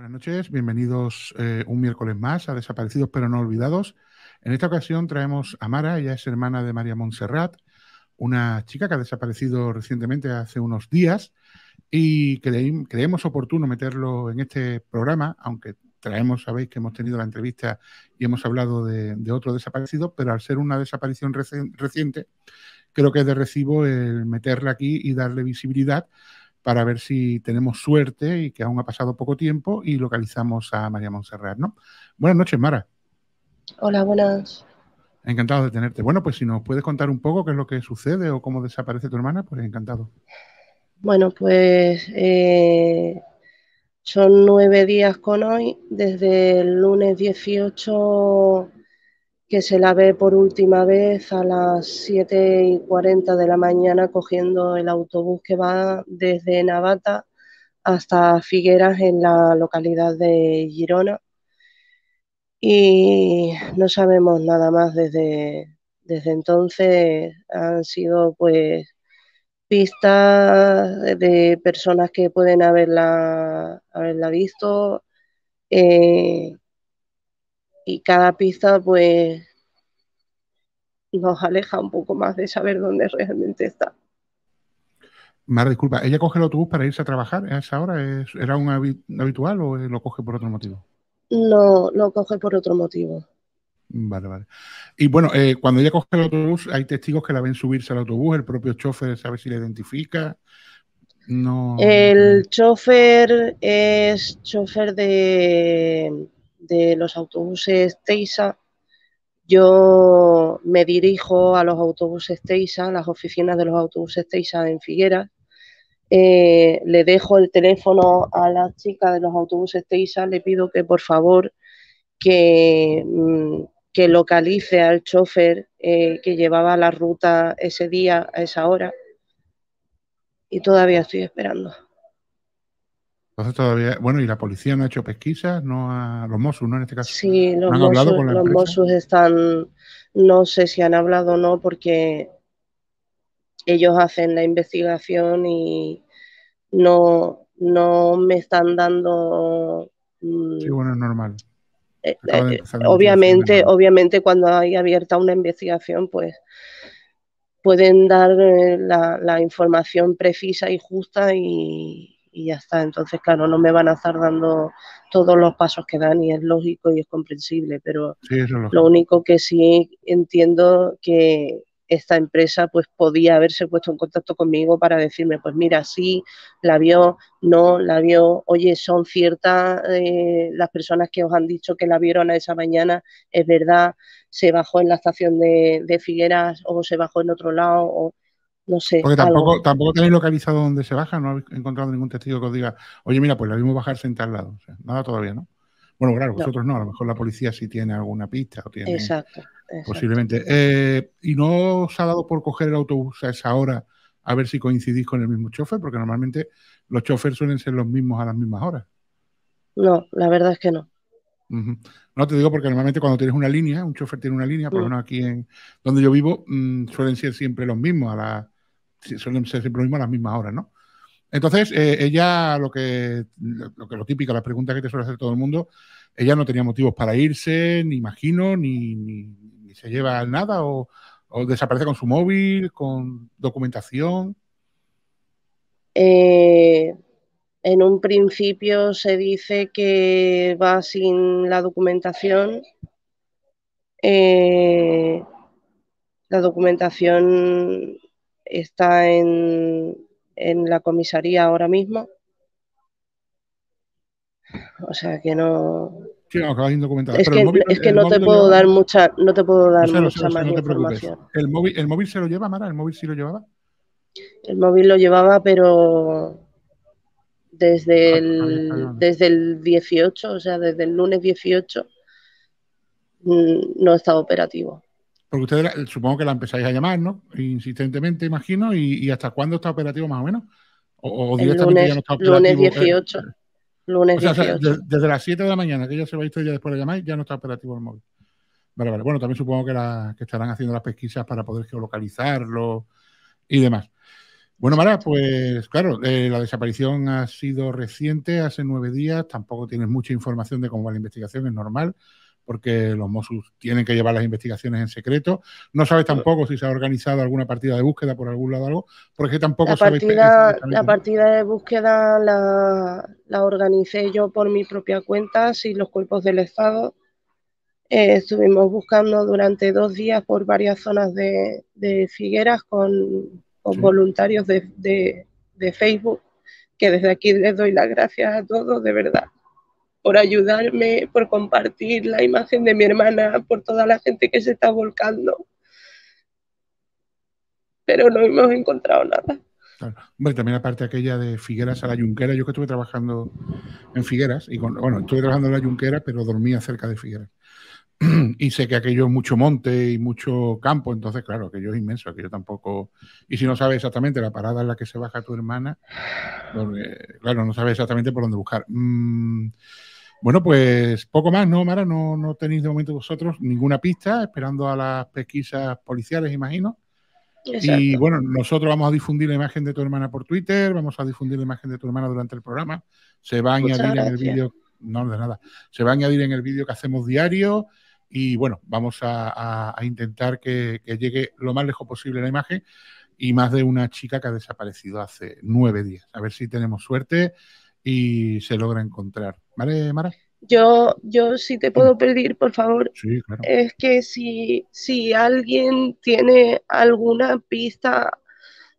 Buenas noches, bienvenidos eh, un miércoles más a Desaparecidos pero no olvidados. En esta ocasión traemos a Mara, ella es hermana de María Montserrat, una chica que ha desaparecido recientemente hace unos días y creemos oportuno meterlo en este programa, aunque traemos, sabéis que hemos tenido la entrevista y hemos hablado de, otro desaparecido, pero al ser una desaparición reciente, creo que es de recibo el meterla aquí y darle visibilidad para ver si tenemos suerte y que aún ha pasado poco tiempo y localizamos a María Montserrat, ¿no? Buenas noches, Mara. Hola, buenas. Encantado de tenerte. Bueno, pues si nos puedes contar un poco qué es lo que sucede o cómo desaparece tu hermana, pues encantado. Bueno, pues eh, son nueve días con hoy, desde el lunes 18 que se la ve por última vez a las 7 y 40 de la mañana cogiendo el autobús que va desde Navata hasta Figueras en la localidad de Girona. Y no sabemos nada más desde, desde entonces. Han sido pues pistas de personas que pueden haberla, visto. Eh, y cada pista pues nos aleja un poco más de saber dónde realmente está. Mar, disculpa, ¿ella coge el autobús para irse a trabajar a esa hora? ¿Era un habitual o lo coge por otro motivo? No, lo coge por otro motivo. Vale, vale. Y bueno, eh, cuando ella coge el autobús, hay testigos que la ven subirse al autobús, el propio chofer sabe si la identifica. No. El chofer es chofer de, de los autobuses Teisa, yo me dirijo a los autobuses Teisa, las oficinas de los autobuses Teisa en Figueras. Eh, le dejo el teléfono a la chica de los autobuses Teisa, le pido que por favor que, mm, que localice al chofer eh, que llevaba la ruta ese día a esa hora. Y todavía estoy esperando. Entonces todavía, bueno, y la policía no ha hecho pesquisas, no los Mossos, ¿no? En este caso. Sí, los, los están, no sé si han hablado o no, porque ellos hacen la investigación y no, no me están dando... Mm, sí, bueno, es normal. Eh, eh, obviamente, obviamente cuando hay abierta una investigación, pues pueden dar eh, la información precisa y justa y, y ya está. Entonces, claro, no me van a estar dando todos los pasos que dan y es lógico y es comprensible, pero lo único que sí entiendo que esta empresa pues podía haberse puesto en contacto conmigo para decirme, pues mira, sí, la vio, no, la vio, oye, son ciertas eh, las personas que os han dicho que la vieron a esa mañana, es verdad, se bajó en la estación de, de Figueras o se bajó en otro lado, o no sé. Porque tampoco, tampoco tenéis localizado dónde se baja, no habéis encontrado ningún testigo que os diga, oye, mira, pues la vimos bajarse en tal lado. nada todavía, ¿no? Bueno, claro, vosotros no. a lo mejor la policía sí tiene alguna pista o tiene. Exacto. Posiblemente. Eh, ¿Y no os ha dado por coger el autobús a esa hora a ver si coincidís con el mismo chofer? Porque normalmente los choferes suelen ser los mismos a las mismas horas. No, la verdad es que no. No te digo porque normalmente cuando tienes una línea, un chofer tiene una línea, por lo mm. menos aquí en donde yo vivo, mm, suelen ser siempre los mismos a, la, suelen ser siempre lo mismo a las mismas horas, ¿no? Entonces, eh, ella, lo que, lo típico, las preguntas que te suele hacer todo el mundo, ella no tenía motivos para irse, ni imagino, ni, se lleva nada, o, desaparece con su móvil, con documentación. Eh, en un principio se dice que va sin la documentación. Eh, la documentación está en, en la comisaría ahora mismo. O sea que no. Sí, no, acabas Es, que, es que no te puedo dar mucha, no te puedo dar mucha información. ¿El móvil, ¿El móvil se lo lleva, Mara? ¿El móvil sí lo llevaba? El móvil lo llevaba, pero desde, ah, el, desde el 18, o sea, desde el lunes 18, mm, no estaba operativo. Porque ustedes supongo que la empezáis a llamar, ¿no? Insistentemente, imagino. ¿Y, hasta cuándo está operativo más o menos? O, directamente lunes, ya no está operativo. Eh. Lunes 18. lunes Desde, las 7 de la mañana, que ya se va a ir ya después de llamar, ya no está operativo el móvil. Vale, vale. Bueno, también supongo que, estarán haciendo las pesquisas para poder geolocalizarlo y demás. Bueno, Mara, pues claro, eh, la desaparición ha sido reciente, hace nueve días, tampoco tienes mucha información de cómo va la investigación, es normal porque los Mossos tienen que llevar las investigaciones en secreto. No sabes tampoco si se ha organizado alguna partida de búsqueda por algún lado o algo, porque tampoco la Partida, la partida de búsqueda la, organicé yo por mi propia cuenta, sin los cuerpos del Estado. Eh, estuvimos buscando durante dos días por varias zonas de, Figueras con, voluntarios de Facebook, que desde aquí les doy las gracias a todos, de verdad por ayudarme, por compartir la imagen de mi hermana, por toda la gente que se está volcando. Pero no hemos encontrado nada. Bueno, también aparte aquella de Figueras a la Yunquera. Yo que estuve trabajando en Figueras, y bueno, estuve trabajando en la Yunquera, pero dormía cerca de Figueras. y sé que aquello es mucho monte y mucho campo, entonces, claro, aquello es inmenso, aquello tampoco... Y si no sabes exactamente la parada en la que se baja tu hermana, pues, eh, claro, no sabes exactamente por dónde buscar. Mm, bueno, pues poco más, ¿no, Mara? No, no tenéis de momento vosotros ninguna pista, esperando a las pesquisas policiales, imagino. Y bueno, nosotros vamos a difundir la imagen de tu hermana por Twitter, vamos a difundir la imagen de tu hermana durante el programa. Se va a añadir en el vídeo, no de nada, se va a añadir en el vídeo que hacemos diario y bueno, vamos a, intentar que, llegue lo más lejos posible la imagen y más de una chica que ha desaparecido hace nueve días. A ver si tenemos suerte y se logra encontrar. Yo, yo sí te puedo pedir, por favor, es que si, si alguien tiene alguna pista,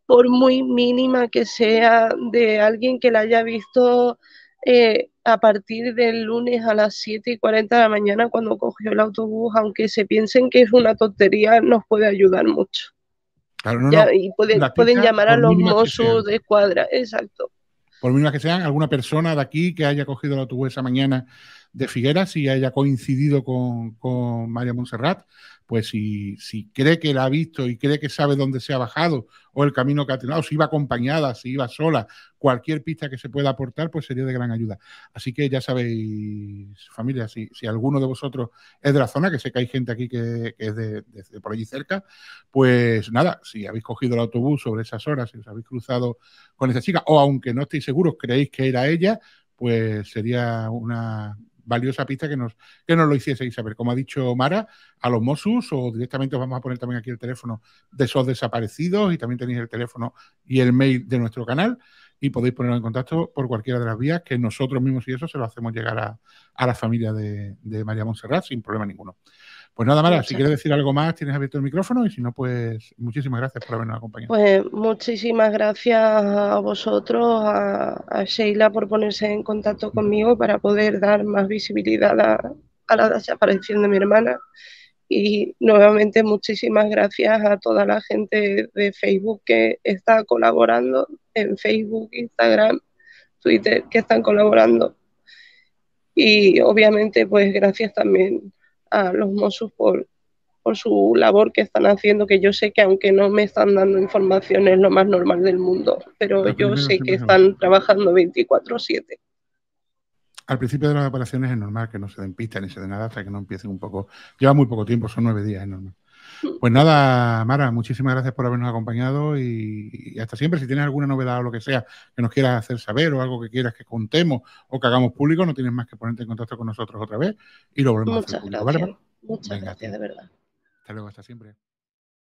por muy mínima que sea, de alguien que la haya visto eh, a partir del lunes a las 7 y 40 de la mañana cuando cogió el autobús, aunque se piensen que es una tontería, nos puede ayudar mucho. y pueden, llamar a los mozos de Escuadra, exacto por menos que sean, alguna persona de aquí que haya cogido la autobús esa mañana de Figueras y haya coincidido con, con María Montserrat, pues si, cree que la ha visto y cree que sabe dónde se ha bajado o el camino que ha tenido, si iba acompañada, si iba sola, cualquier pista que se pueda aportar, pues sería de gran ayuda. Así que ya sabéis, familia, si, alguno de vosotros es de la zona, que sé que hay gente aquí que, es de, de, por allí cerca, pues nada, si habéis cogido el autobús sobre esas horas, si os habéis cruzado con esa chica, o aunque no estéis seguros, creéis que era ella, pues sería una valiosa pista que nos, que nos lo hicieseis saber. Como ha dicho Mara, a los Mosus o directamente os vamos a poner también aquí el teléfono de esos desaparecidos y también tenéis el teléfono y el mail de nuestro canal y podéis ponerlo en contacto por cualquiera de las vías que nosotros mismos y eso se lo hacemos llegar a, a la familia de, de María Montserrat sin problema ninguno. Pues nada, más. si quieres decir algo más, tienes abierto el micrófono y si no, pues muchísimas gracias por habernos acompañado. Pues muchísimas gracias a vosotros, a, Sheila por ponerse en contacto conmigo para poder dar más visibilidad a, a la desaparición de mi hermana. Y nuevamente muchísimas gracias a toda la gente de Facebook que está colaborando, en Facebook, Instagram, Twitter, que están colaborando. Y obviamente, pues gracias también a los Mossos por, su labor que están haciendo, que yo sé que aunque no me están dando información es lo más normal del mundo, pero yo sé que están trabajando 24/7. Al principio de las operaciones es normal que no se den pistas ni se den nada hasta que no empiecen un poco. Lleva muy poco tiempo, son nueve días, es normal. Pues nada, Mara, muchísimas gracias por habernos acompañado y, hasta siempre. Si tienes alguna novedad o lo que sea que nos quieras hacer saber o algo que quieras que contemos o que hagamos público, no tienes más que ponerte en contacto con nosotros otra vez y lo volvemos a hacer ¿vale? Muchas gracias, de verdad. Hasta luego, hasta siempre.